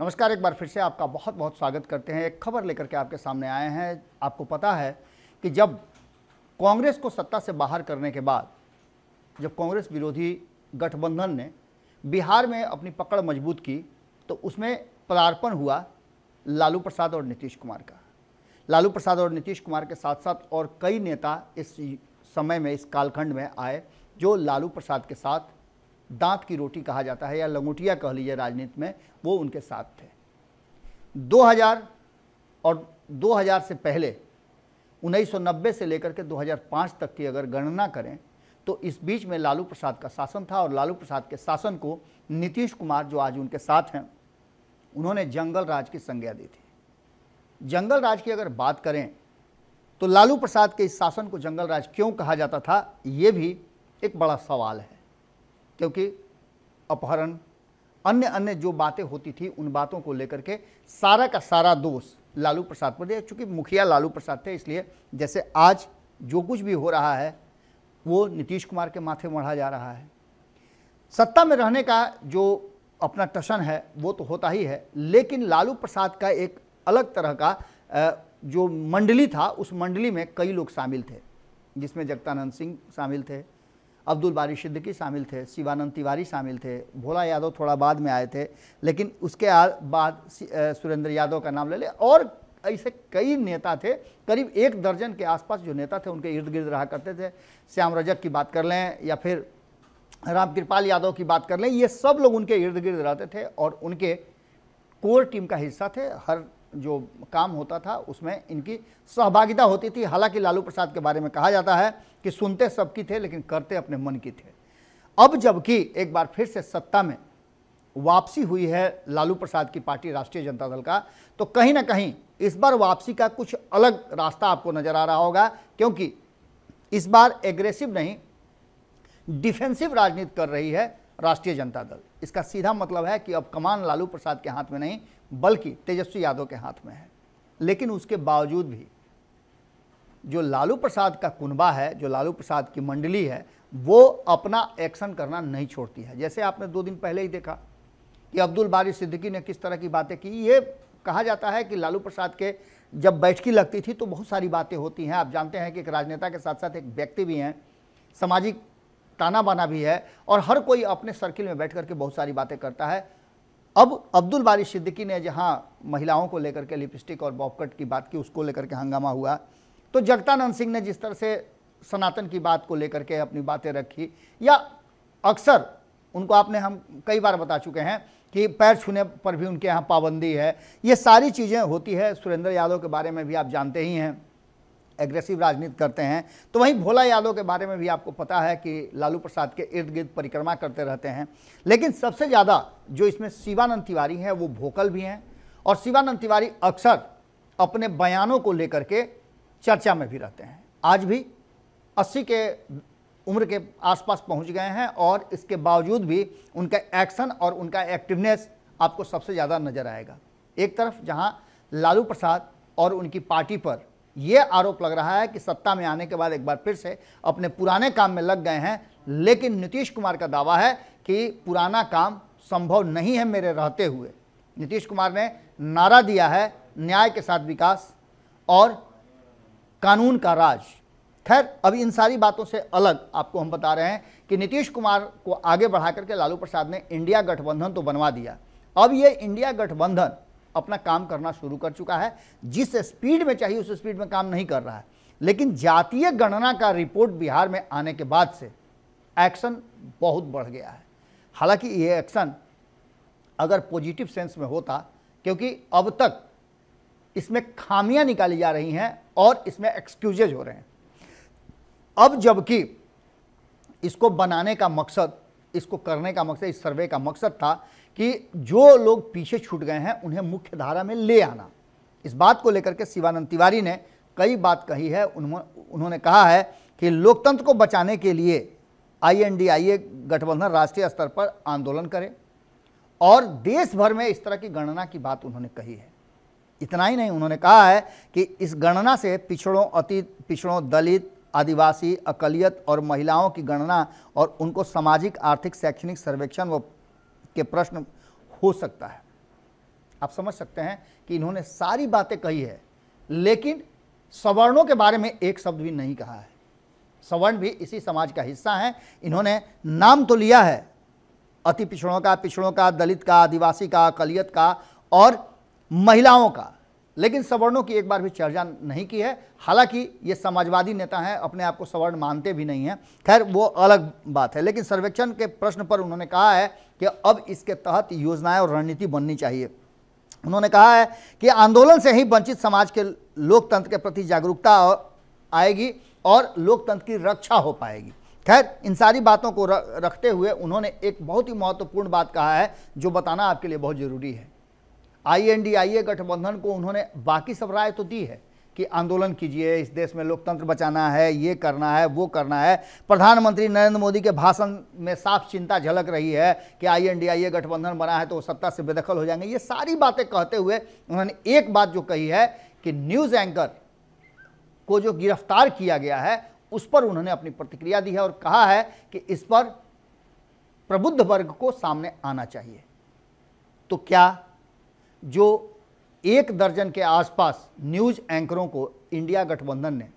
नमस्कार एक बार फिर से आपका बहुत बहुत स्वागत करते हैं एक खबर लेकर के आपके सामने आए हैं आपको पता है कि जब कांग्रेस को सत्ता से बाहर करने के बाद जब कांग्रेस विरोधी गठबंधन ने बिहार में अपनी पकड़ मजबूत की तो उसमें पदार्पण हुआ लालू प्रसाद और नीतीश कुमार का लालू प्रसाद और नीतीश कुमार के साथ साथ और कई नेता इस समय में इस कालखंड में आए जो लालू प्रसाद के साथ दांत की रोटी कहा जाता है या लंगोटिया कह लीजिए राजनीति में वो उनके साथ थे 2000 और 2000 से पहले 1990 से लेकर के 2005 तक की अगर गणना करें तो इस बीच में लालू प्रसाद का शासन था और लालू प्रसाद के शासन को नीतीश कुमार जो आज उनके साथ हैं उन्होंने जंगल राज की संज्ञा दी थी जंगल राज की अगर बात करें तो लालू प्रसाद के इस शासन को जंगल राज क्यों कहा जाता था ये भी एक बड़ा सवाल है क्योंकि अपहरण अन्य अन्य जो बातें होती थी उन बातों को लेकर के सारा का सारा दोष लालू प्रसाद पर दिया चूँकि मुखिया लालू प्रसाद थे इसलिए जैसे आज जो कुछ भी हो रहा है वो नीतीश कुमार के माथे मढ़ा जा रहा है सत्ता में रहने का जो अपना टशन है वो तो होता ही है लेकिन लालू प्रसाद का एक अलग तरह का जो मंडली था उस मंडली में कई लोग शामिल थे जिसमें जगतानंद सिंह शामिल थे अब्दुल बारी सिद्दीकी शामिल थे शिवानंद तिवारी शामिल थे भोला यादव थोड़ा बाद में आए थे लेकिन उसके बाद सुरेंद्र यादव का नाम ले ले और ऐसे कई नेता थे करीब एक दर्जन के आसपास जो नेता थे उनके इर्द गिर्द रहा करते थे श्याम रजक की बात कर लें या फिर राम कृपाल यादव की बात कर लें ये सब लोग उनके इर्द गिर्द रहते थे और उनके कोर टीम का हिस्सा थे हर जो काम होता था उसमें इनकी सहभागिता होती थी हालांकि लालू प्रसाद के बारे में कहा जाता है कि सुनते सबकी थे लेकिन करते अपने मन की थे अब जबकि एक बार फिर से सत्ता में वापसी हुई है लालू प्रसाद की पार्टी राष्ट्रीय जनता दल का तो कहीं ना कहीं इस बार वापसी का कुछ अलग रास्ता आपको नजर आ रहा होगा क्योंकि इस बार एग्रेसिव नहीं डिफेंसिव राजनीति कर रही है राष्ट्रीय जनता दल इसका सीधा मतलब है कि अब कमान लालू प्रसाद के हाथ में नहीं बल्कि तेजस्वी यादव के हाथ में है लेकिन उसके बावजूद भी जो लालू प्रसाद का कुनबा है जो लालू प्रसाद की मंडली है वो अपना एक्शन करना नहीं छोड़ती है जैसे आपने दो दिन पहले ही देखा कि अब्दुल बारी सिद्दीकी ने किस तरह की बातें की ये कहा जाता है कि लालू प्रसाद के जब बैठकी लगती थी तो बहुत सारी बातें होती हैं आप जानते हैं कि एक राजनेता के साथ साथ एक व्यक्ति भी हैं सामाजिक ताना बाना भी है और हर कोई अपने सर्किल में बैठ करके बहुत सारी बातें करता है अब अब्दुल बारी सिद्दीकी ने जहाँ महिलाओं को लेकर के लिपस्टिक और बॉबकट की बात की उसको लेकर के हंगामा हुआ तो जगतानंद सिंह ने जिस तरह से सनातन की बात को लेकर के अपनी बातें रखी या अक्सर उनको आपने हम कई बार बता चुके हैं कि पैर छूने पर भी उनके यहाँ पाबंदी है ये सारी चीज़ें होती है सुरेंद्र यादव के बारे में भी आप जानते ही हैं एग्रेसिव राजनीति करते हैं तो वहीं भोला यादव के बारे में भी आपको पता है कि लालू प्रसाद के इर्द गिर्द परिक्रमा करते रहते हैं लेकिन सबसे ज़्यादा जो इसमें शिवानंद तिवारी हैं वो भोकल भी हैं और शिवानंद तिवारी अक्सर अपने बयानों को लेकर के चर्चा में भी रहते हैं आज भी अस्सी के उम्र के आसपास पहुंच गए हैं और इसके बावजूद भी उनका एक्शन और उनका एक्टिवनेस आपको सबसे ज़्यादा नज़र आएगा एक तरफ जहां लालू प्रसाद और उनकी पार्टी पर ये आरोप लग रहा है कि सत्ता में आने के बाद एक बार फिर से अपने पुराने काम में लग गए हैं लेकिन नीतीश कुमार का दावा है कि पुराना काम संभव नहीं है मेरे रहते हुए नीतीश कुमार ने नारा दिया है न्याय के साथ विकास और कानून का राज खैर अभी इन सारी बातों से अलग आपको हम बता रहे हैं कि नीतीश कुमार को आगे बढ़ा करके लालू प्रसाद ने इंडिया गठबंधन तो बनवा दिया अब ये इंडिया गठबंधन अपना काम करना शुरू कर चुका है जिस स्पीड में चाहिए उस स्पीड में काम नहीं कर रहा है लेकिन जातीय गणना का रिपोर्ट बिहार में आने के बाद से एक्शन बहुत बढ़ गया है हालांकि ये एक्शन अगर पॉजिटिव सेंस में होता क्योंकि अब तक इसमें खामियां निकाली जा रही हैं और इसमें एक्सक्यूजेज हो रहे हैं अब जबकि इसको बनाने का मकसद इसको करने का मकसद इस सर्वे का मकसद था कि जो लोग पीछे छूट गए हैं उन्हें मुख्य धारा में ले आना इस बात को लेकर के शिवानंद तिवारी ने कई बात कही है उन्होंने कहा है कि लोकतंत्र को बचाने के लिए आईएनडीआईए गठबंधन राष्ट्रीय स्तर पर आंदोलन करे और देश भर में इस तरह की गणना की बात उन्होंने कही है इतना ही नहीं उन्होंने कहा है कि इस गणना से पिछड़ों अति पिछड़ों दलित आदिवासी अकलियत और महिलाओं की गणना और उनको सामाजिक आर्थिक शैक्षणिक सर्वेक्षण व के प्रश्न हो सकता है आप समझ सकते हैं कि इन्होंने सारी बातें कही है लेकिन सवर्णों के बारे में एक शब्द भी नहीं कहा है सवर्ण भी इसी समाज का हिस्सा है इन्होंने नाम तो लिया है अति पिछड़ों का पिछड़ों का दलित का आदिवासी का अकलियत का और महिलाओं का लेकिन सवर्णों की एक बार भी चर्चा नहीं की है हालांकि ये समाजवादी नेता हैं अपने आप को सवर्ण मानते भी नहीं हैं खैर वो अलग बात है लेकिन सर्वेक्षण के प्रश्न पर उन्होंने कहा है कि अब इसके तहत योजनाएं और रणनीति बननी चाहिए उन्होंने कहा है कि आंदोलन से ही वंचित समाज के लोकतंत्र के प्रति जागरूकता आएगी और लोकतंत्र की रक्षा हो पाएगी खैर इन सारी बातों को रखते हुए उन्होंने एक बहुत ही महत्वपूर्ण बात कहा है जो बताना आपके लिए बहुत ज़रूरी है आईएनडीआईए गठबंधन को उन्होंने बाकी सब राय तो दी है कि आंदोलन कीजिए इस देश में लोकतंत्र बचाना है ये करना है वो करना है प्रधानमंत्री नरेंद्र मोदी के भाषण में साफ चिंता झलक रही है कि आई एन डी आई ए गठबंधन बना है तो वो सत्ता से बेदखल हो जाएंगे ये सारी बातें कहते हुए उन्होंने एक बात जो कही है कि न्यूज़ एंकर को जो गिरफ्तार किया गया है उस पर उन्होंने अपनी प्रतिक्रिया दी है और कहा है कि इस पर प्रबुद्ध वर्ग को सामने आना चाहिए तो क्या जो एक दर्जन के आसपास न्यूज एंकरों को इंडिया गठबंधन ने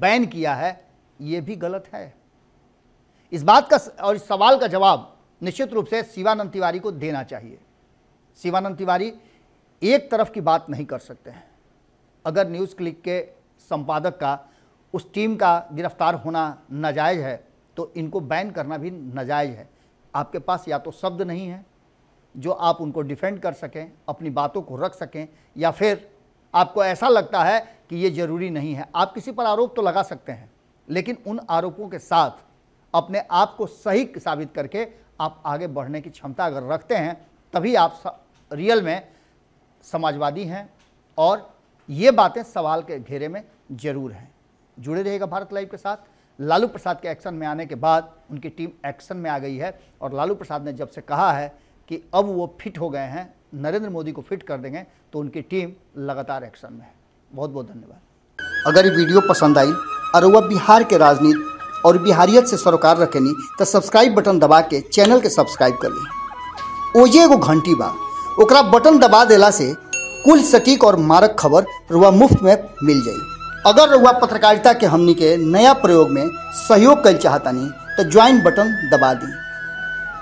बैन किया है ये भी गलत है इस बात का और इस सवाल का जवाब निश्चित रूप से शिवानंद तिवारी को देना चाहिए शिवानंद तिवारी एक तरफ की बात नहीं कर सकते हैं अगर न्यूज़ क्लिक के संपादक का उस टीम का गिरफ्तार होना नाजायज़ है तो इनको बैन करना भी नाजायज़ है आपके पास या तो शब्द नहीं है जो आप उनको डिफेंड कर सकें अपनी बातों को रख सकें या फिर आपको ऐसा लगता है कि ये ज़रूरी नहीं है आप किसी पर आरोप तो लगा सकते हैं लेकिन उन आरोपों के साथ अपने आप को सही साबित करके आप आगे बढ़ने की क्षमता अगर रखते हैं तभी आप रियल में समाजवादी हैं और ये बातें सवाल के घेरे में जरूर हैं जुड़े रहेगा भारत लाइव के साथ लालू प्रसाद के एक्शन में आने के बाद उनकी टीम एक्शन में आ गई है और लालू प्रसाद ने जब से कहा है कि अब वो फिट हो गए हैं नरेंद्र मोदी को फिट कर देंगे तो उनकी टीम लगातार एक्शन में है बहुत बहुत धन्यवाद अगर ये वीडियो पसंद आई और वह बिहार के राजनीति और बिहारियत से सरोकार रखेनी तो सब्सक्राइब बटन दबा के चैनल के सब्सक्राइब कर ली ओजे एगो घंटी बात ओकरा बटन दबा देला से कुल सटीक और मारक खबर रुआ मुफ्त में मिल जाए अगर रुआ पत्रकारिता के हमनी के नया प्रयोग में सहयोग कर चाहतनी तो ज्वाइन बटन दबा दी